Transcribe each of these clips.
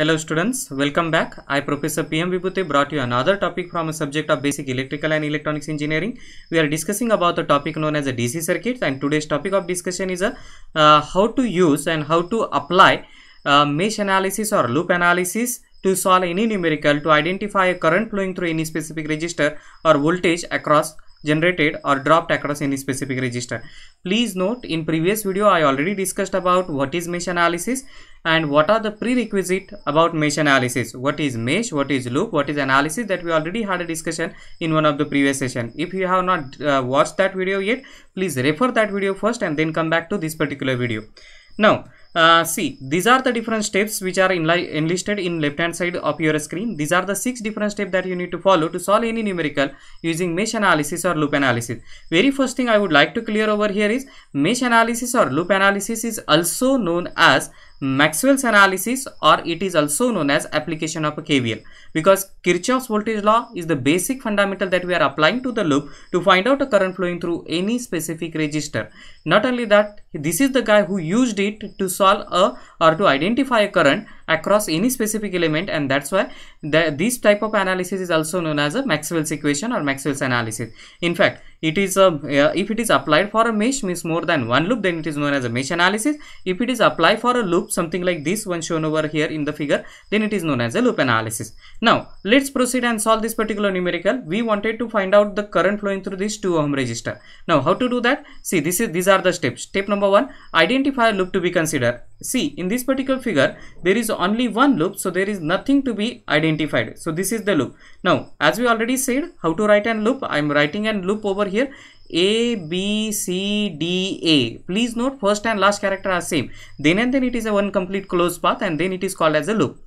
Hello students, welcome back. I Professor PM Vibhuti brought you another topic from a subject of basic electrical and electronics engineering. We are discussing about the topic known as a DC circuits and today's topic of discussion is a, uh, uh, how to use and how to apply uh, mesh analysis or loop analysis to solve any numerical to identify a current flowing through any specific resistor or voltage across generated or dropped across any specific register. Please note in previous video I already discussed about what is mesh analysis and what are the prerequisite about mesh analysis. What is mesh, what is loop, what is analysis that we already had a discussion in one of the previous session. If you have not uh, watched that video yet, please refer that video first and then come back to this particular video. Now, uh, see, these are the different steps which are enlisted in left hand side of your screen. These are the six different steps that you need to follow to solve any numerical using mesh analysis or loop analysis. Very first thing I would like to clear over here is mesh analysis or loop analysis is also known as Maxwell's analysis or it is also known as application of a KVL because Kirchhoff's voltage law is the basic fundamental that we are applying to the loop to find out a current flowing through any specific resistor. Not only that, this is the guy who used it to solve a or to identify a current across any specific element and that's why the, this type of analysis is also known as a Maxwell's equation or Maxwell's analysis. In fact, it is um, a, uh, if it is applied for a mesh means more than one loop then it is known as a mesh analysis. If it is applied for a loop something like this one shown over here in the figure then it is known as a loop analysis. Now, Let's proceed and solve this particular numerical. We wanted to find out the current flowing through this 2 ohm resistor. Now how to do that? See this is these are the steps. Step number 1 identify loop to be considered. See in this particular figure there is only one loop so there is nothing to be identified. So this is the loop. Now as we already said how to write a loop I am writing a loop over here a, B, C, D, A. Please note first and last character are same. Then and then it is a one complete closed path and then it is called as a loop.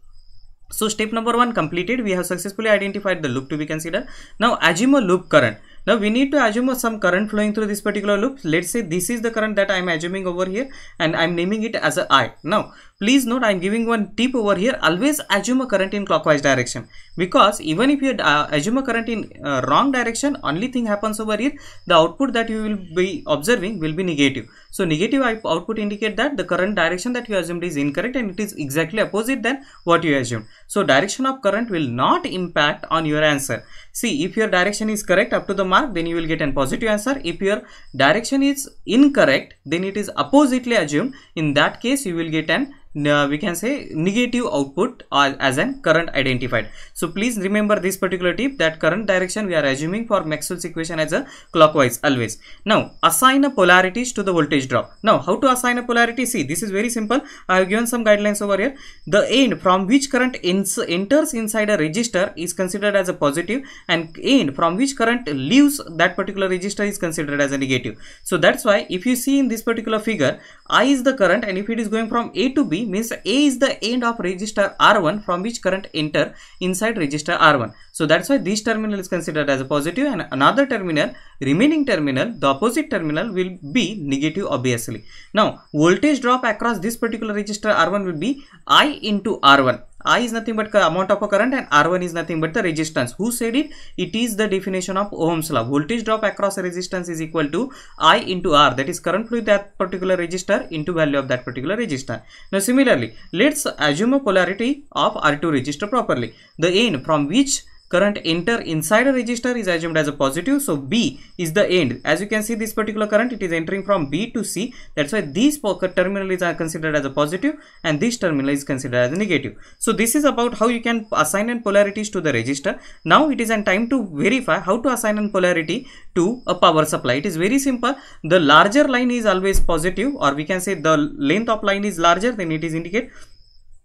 So step number one completed, we have successfully identified the loop to be considered. Now Ajimo loop current. Now we need to assume some current flowing through this particular loop. Let's say this is the current that I'm assuming over here and I'm naming it as a I. Now please note I'm giving one tip over here. Always assume a current in clockwise direction because even if you uh, assume a current in uh, wrong direction only thing happens over here the output that you will be observing will be negative. So negative output indicate that the current direction that you assumed is incorrect and it is exactly opposite than what you assumed. So direction of current will not impact on your answer. See if your direction is correct up to the mark then you will get an positive answer if your direction is incorrect then it is oppositely assumed in that case you will get an uh, we can say negative output as an current identified so please remember this particular tip that current direction we are assuming for maxwell's equation as a clockwise always now assign a polarities to the voltage drop now how to assign a polarity see this is very simple i have given some guidelines over here the end from which current enters inside a register is considered as a positive and end from which current leaves that particular register is considered as a negative so that's why if you see in this particular figure i is the current and if it is going from a to b means A is the end of register R1 from which current enter inside register R1. So that's why this terminal is considered as a positive and another terminal, remaining terminal, the opposite terminal will be negative obviously. Now voltage drop across this particular register R1 will be I into R1 I is nothing but amount of a current and R1 is nothing but the resistance. Who said it? It is the definition of Ohm's law. Voltage drop across a resistance is equal to I into R that is current through that particular resistor into value of that particular resistor. Now similarly, let's assume a polarity of R2 resistor properly. The end from which current enter inside a register is assumed as a positive so B is the end as you can see this particular current it is entering from B to C that's why this terminal is considered as a positive and this terminal is considered as a negative so this is about how you can assign and polarities to the register. now it is in time to verify how to assign and polarity to a power supply it is very simple the larger line is always positive or we can say the length of line is larger then it is indicate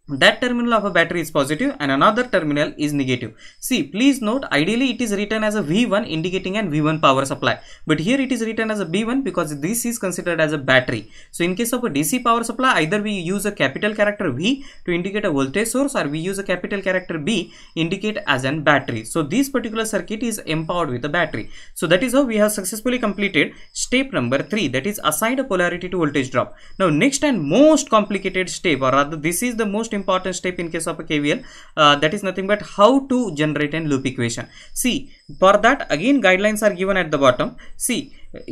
that terminal of a battery is positive and another terminal is negative. See, please note ideally it is written as a V1 indicating an V1 power supply. But here it is written as a B1 because this is considered as a battery. So in case of a DC power supply, either we use a capital character V to indicate a voltage source or we use a capital character B indicate as an battery. So this particular circuit is empowered with a battery. So that is how we have successfully completed step number 3 that is assign a polarity to voltage drop. Now next and most complicated step or rather this is the most important step in case of a KVL uh, that is nothing but how to generate a loop equation. See for that again guidelines are given at the bottom. See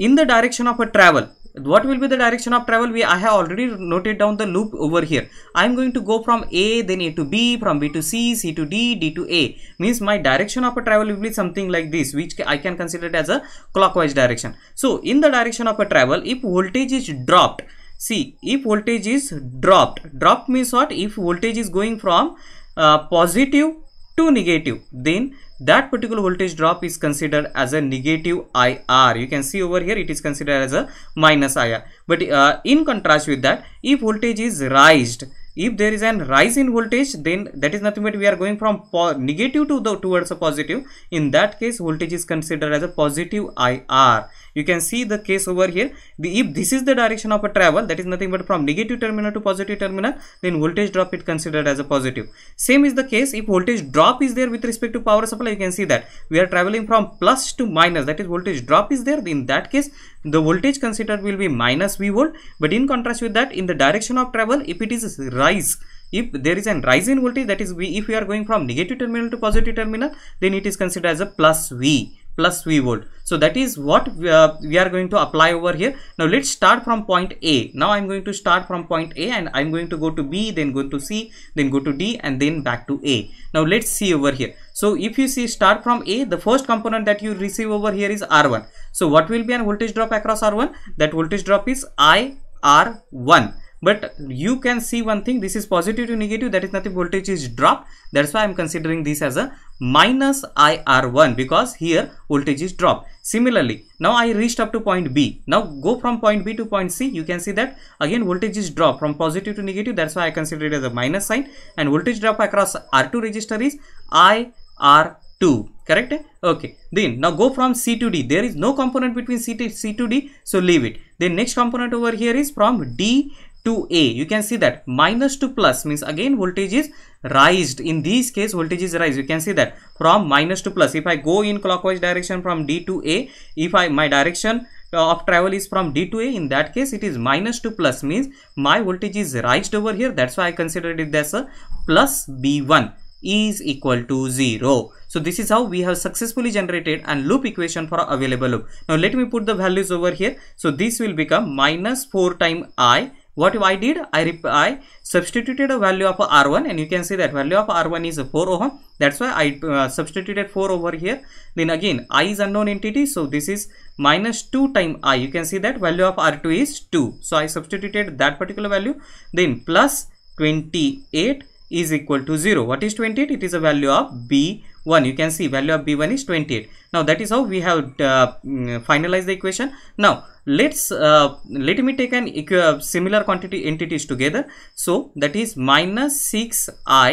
in the direction of a travel what will be the direction of travel we i have already noted down the loop over here i'm going to go from a then a to b from b to c c to d d to a means my direction of a travel will be something like this which i can consider it as a clockwise direction so in the direction of a travel if voltage is dropped see if voltage is dropped Drop means what if voltage is going from uh, positive to negative then that particular voltage drop is considered as a negative IR. You can see over here it is considered as a minus IR. But uh, in contrast with that, if voltage is raised, if there is an rise in voltage, then that is nothing but we are going from negative to the towards a positive. In that case, voltage is considered as a positive IR you can see the case over here the if this is the direction of a travel that is nothing but from negative terminal to positive terminal then voltage drop is considered as a positive same is the case if voltage drop is there with respect to power supply you can see that we are traveling from plus to minus that is voltage drop is there in that case the voltage considered will be minus v volt but in contrast with that in the direction of travel if it is rise if there is an rise in voltage that is v if we are going from negative terminal to positive terminal then it is considered as a plus v plus V volt. So that is what we are, we are going to apply over here. Now let's start from point A. Now I'm going to start from point A and I'm going to go to B, then go to C, then go to D and then back to A. Now let's see over here. So if you see start from A, the first component that you receive over here is R1. So what will be an voltage drop across R1? That voltage drop is IR1 but you can see one thing this is positive to negative that is nothing voltage is dropped that's why i'm considering this as a minus ir1 because here voltage is dropped similarly now i reached up to point b now go from point b to point c you can see that again voltage is dropped from positive to negative that's why i consider it as a minus sign and voltage drop across r2 register is ir2 correct okay then now go from c to d there is no component between c to c to d so leave it then next component over here is from d to a you can see that minus to plus means again voltage is raised in this case voltage is raised you can see that from minus to plus if i go in clockwise direction from d to a if i my direction of travel is from d to a in that case it is minus to plus means my voltage is raised over here that's why i considered it as a plus b1 is equal to 0. So this is how we have successfully generated an loop equation for available loop. Now let me put the values over here. So this will become minus 4 times i what I did I, I substituted a value of R1 and you can see that value of R1 is 4 ohm that's why I uh, substituted 4 over here then again I is unknown entity so this is minus 2 time I you can see that value of R2 is 2 so I substituted that particular value then plus 28 is equal to 0 what is 28 it is a value of B 1 you can see value of b1 is 28 now that is how we have uh, mm, finalized the equation now let's uh, let me take an uh, similar quantity entities together so that is minus 6i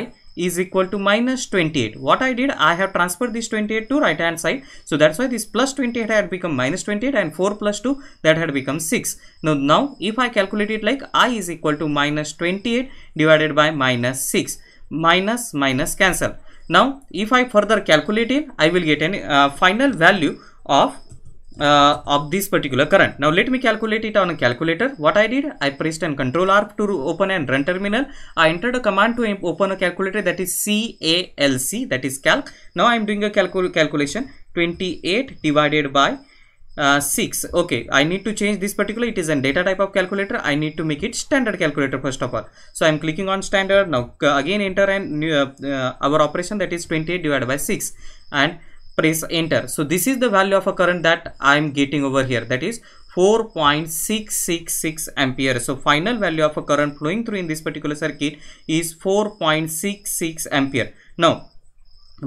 is equal to minus 28 what i did i have transferred this 28 to right hand side so that's why this plus 28 had become minus 28 and 4 plus 2 that had become 6 now now if i calculate it like i is equal to minus 28 divided by minus 6 minus minus cancel now, if I further calculate it, I will get a uh, final value of uh, of this particular current. Now let me calculate it on a calculator. What I did, I pressed and control R to open and run terminal. I entered a command to open a calculator that is CALC that is calc. Now I am doing a calcul calculation 28 divided by uh, 6 okay i need to change this particular it is a data type of calculator i need to make it standard calculator first of all so i'm clicking on standard now again enter and new, uh, uh, our operation that is 28 divided by 6 and press enter so this is the value of a current that i'm getting over here that is 4.666 ampere so final value of a current flowing through in this particular circuit is 4.66 ampere now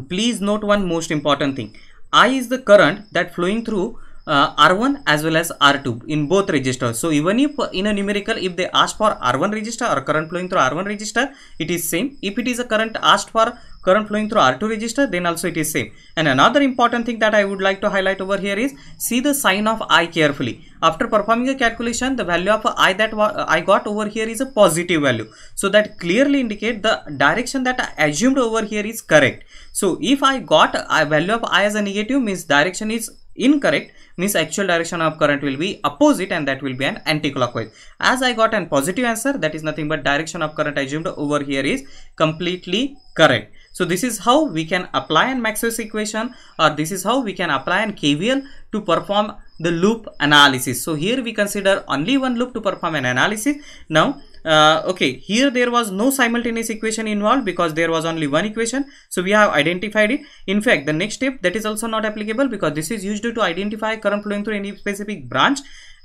please note one most important thing i is the current that flowing through uh, R1 as well as R2 in both registers. So even if in a numerical if they ask for R1 register or current flowing through R1 register it is same. If it is a current asked for current flowing through R2 register then also it is same. And another important thing that I would like to highlight over here is see the sign of I carefully. After performing a calculation the value of I that I got over here is a positive value. So that clearly indicate the direction that I assumed over here is correct. So if I got a value of I as a negative means direction is incorrect means actual direction of current will be opposite and that will be an anticlockwise as i got an positive answer that is nothing but direction of current assumed over here is completely correct so this is how we can apply an maxwell's equation or this is how we can apply an kvl to perform the loop analysis so here we consider only one loop to perform an analysis now uh, okay here there was no simultaneous equation involved because there was only one equation so we have identified it in fact the next step that is also not applicable because this is used to identify current flowing through any specific branch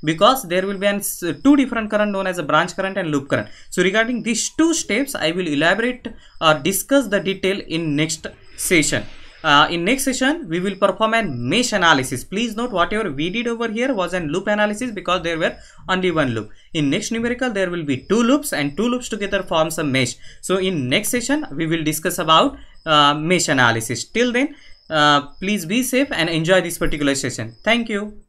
because there will be an, two different current known as a branch current and loop current so regarding these two steps i will elaborate or discuss the detail in next session uh, in next session, we will perform an mesh analysis. Please note whatever we did over here was an loop analysis because there were only one loop. In next numerical, there will be two loops and two loops together forms a mesh. So in next session, we will discuss about uh, mesh analysis. Till then, uh, please be safe and enjoy this particular session. Thank you.